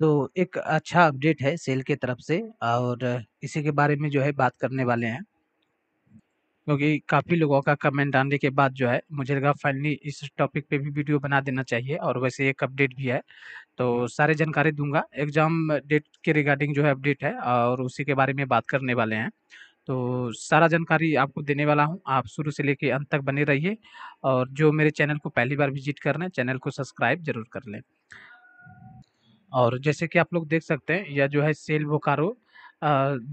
तो एक अच्छा अपडेट है सेल के तरफ से और इसी के बारे में जो है बात करने वाले हैं क्योंकि काफ़ी लोगों का कमेंट आने के बाद जो है मुझे लगा फाइनली इस टॉपिक पे भी वीडियो बना देना चाहिए और वैसे एक अपडेट भी है तो सारे जानकारी दूंगा एग्ज़ाम डेट के रिगार्डिंग जो है अपडेट है और उसी के बारे में बात करने वाले हैं तो सारा जानकारी आपको देने वाला हूं आप शुरू से लेके अंत तक बने रहिए और जो मेरे चैनल को पहली बार विजिट कर रहे हैं चैनल को सब्सक्राइब जरूर कर लें और जैसे कि आप लोग देख सकते हैं यह जो है सेल बोकारो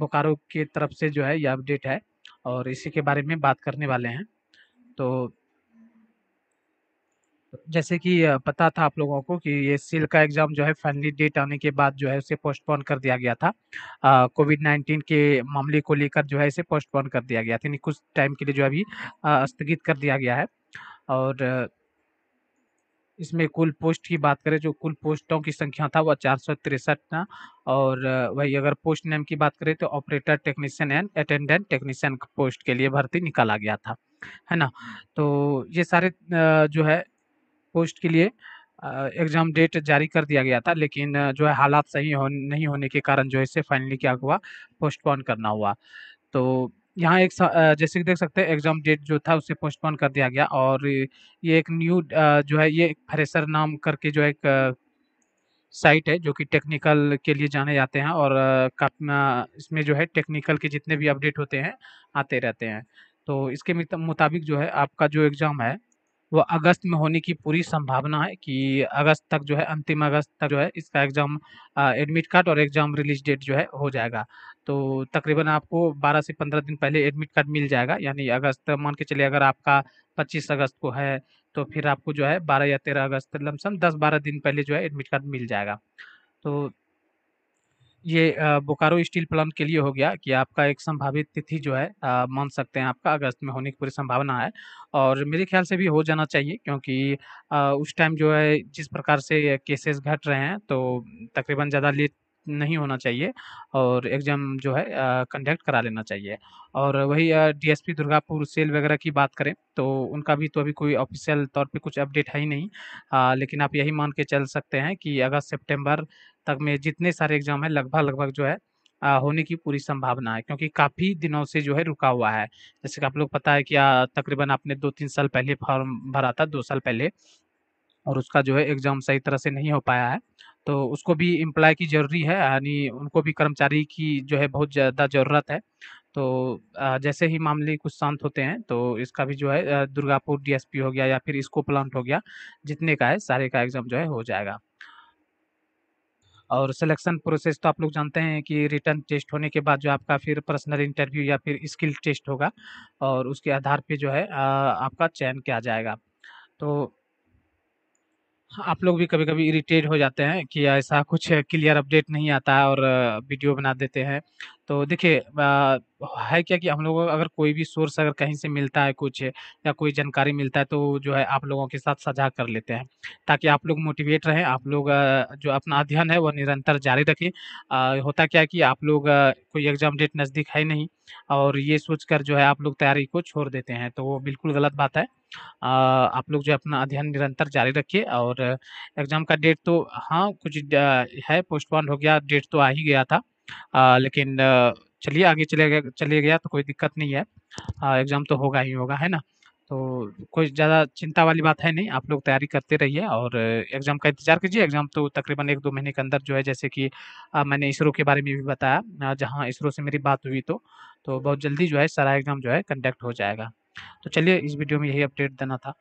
बोकारो के तरफ से जो है यह अपडेट है और इसी के बारे में बात करने वाले हैं तो जैसे कि पता था आप लोगों को कि ये सेल का एग्ज़ाम जो है फाइनली डेट आने के बाद जो है उसे पोस्टपोन कर दिया गया था कोविड नाइन्टीन के मामले को लेकर जो है इसे पोस्टपोन कर दिया गया था यानी कुछ टाइम के लिए जो है अभी स्थगित कर दिया गया है और इसमें कुल पोस्ट की बात करें जो कुल पोस्टों की संख्या था वह चार सौ तिरसठ था और वही अगर पोस्ट नेम की बात करें तो operator technician and attendant technician post के लिए भर्ती निकाला गया था है ना तो ये सारे जो है पोस्ट के लिए एग्ज़ाम डेट जारी कर दिया गया था लेकिन जो है हालात सही हो नहीं होने के कारण जो है इसे फाइनली क्या हुआ पोस्टपोन करना हुआ तो यहाँ एक जैसे कि देख सकते हैं एग्ज़ाम डेट जो था उसे पोस्टपोन कर दिया गया और ये एक न्यू जो है ये फ्रेशर नाम करके जो एक साइट है जो कि टेक्निकल के लिए जाने जाते हैं और इसमें जो है टेक्निकल के जितने भी अपडेट होते हैं आते रहते हैं तो इसके मुताबिक जो है आपका जो एग्ज़ाम है वह अगस्त में होने की पूरी संभावना है कि अगस्त तक जो है अंतिम अगस्त तक जो है इसका एग्ज़ाम एडमिट कार्ड और एग्ज़ाम रिलीज डेट जो है हो जाएगा तो तकरीबन आपको 12 से 15 दिन पहले एडमिट कार्ड मिल जाएगा यानी अगस्त मान के चलिए अगर आपका 25 अगस्त को है तो फिर आपको जो है 12 या 13 अगस्त लमसम 10-12 दिन पहले जो है एडमिट कार्ड मिल जाएगा तो ये बोकारो स्टील प्लांट के लिए हो गया कि आपका एक संभावित तिथि जो है मान सकते हैं आपका अगस्त में होने की पूरी संभावना है और मेरे ख्याल से भी हो जाना चाहिए क्योंकि उस टाइम जो है जिस प्रकार से केसेस घट रहे हैं तो तकरीबन ज़्यादा लेट नहीं होना चाहिए और एग्ज़ाम जो है कंडक्ट करा लेना चाहिए और वही डीएसपी दुर्गापुर सेल वगैरह की बात करें तो उनका भी तो अभी कोई ऑफिशियल तौर पे कुछ अपडेट है ही नहीं आ, लेकिन आप यही मान के चल सकते हैं कि अगस्त सितंबर तक में जितने सारे एग्ज़ाम हैं लगभग लगभग जो है होने की पूरी संभावना है क्योंकि काफ़ी दिनों से जो है रुका हुआ है जैसे कि आप लोग पता है कि तकरीबन आपने दो तीन साल पहले फॉर्म भरा था दो साल पहले और उसका जो है एग्ज़ाम सही तरह से नहीं हो पाया है तो उसको भी एम्प्लॉय की ज़रूरी है यानी उनको भी कर्मचारी की जो है बहुत ज़्यादा ज़रूरत है तो जैसे ही मामले कुछ शांत होते हैं तो इसका भी जो है दुर्गापुर डीएसपी हो गया या फिर इसको प्लांट हो गया जितने का है सारे का एग्ज़ाम जो है हो जाएगा और सिलेक्शन प्रोसेस तो आप लोग जानते हैं कि रिटर्न टेस्ट होने के बाद जो आपका फिर पर्सनल इंटरव्यू या फिर स्किल टेस्ट होगा और उसके आधार पे जो है आपका चयन किया जाएगा तो आप लोग भी कभी कभी इरिटेट हो जाते हैं कि ऐसा कुछ क्लियर अपडेट नहीं आता है और वीडियो बना देते हैं तो देखिए है क्या कि हम लोगों को अगर कोई भी सोर्स अगर कहीं से मिलता है कुछ या कोई जानकारी मिलता है तो जो है आप लोगों के साथ साझा कर लेते हैं ताकि आप लोग मोटिवेट रहें आप लोग जो अपना अध्ययन है वह निरंतर जारी रखें होता क्या कि आप लोग कोई एग्जाम डेट नज़दीक है नहीं और ये सोच कर जो है आप लोग तैयारी को छोड़ देते हैं तो वो बिल्कुल गलत बात है आप लोग जो अपना अध्ययन निरंतर जारी रखिए और एग्ज़ाम का डेट तो हाँ कुछ है पोस्टपोन हो गया डेट तो आ ही गया था आ, लेकिन चलिए आगे चले गया चले गया तो कोई दिक्कत नहीं है एग्ज़ाम तो होगा ही होगा है ना तो कोई ज़्यादा चिंता वाली बात है नहीं आप लोग तैयारी करते रहिए और एग्ज़ाम का इंतज़ार कीजिए एग्ज़ाम तो तकरीबन एक दो महीने के अंदर जो है जैसे कि आ, मैंने इसरो के बारे में भी बताया जहाँ इसरो से मेरी बात हुई तो तो बहुत जल्दी जो है सारा एग्ज़ाम जो है कंडक्ट हो जाएगा तो चलिए इस वीडियो में यही अपडेट देना था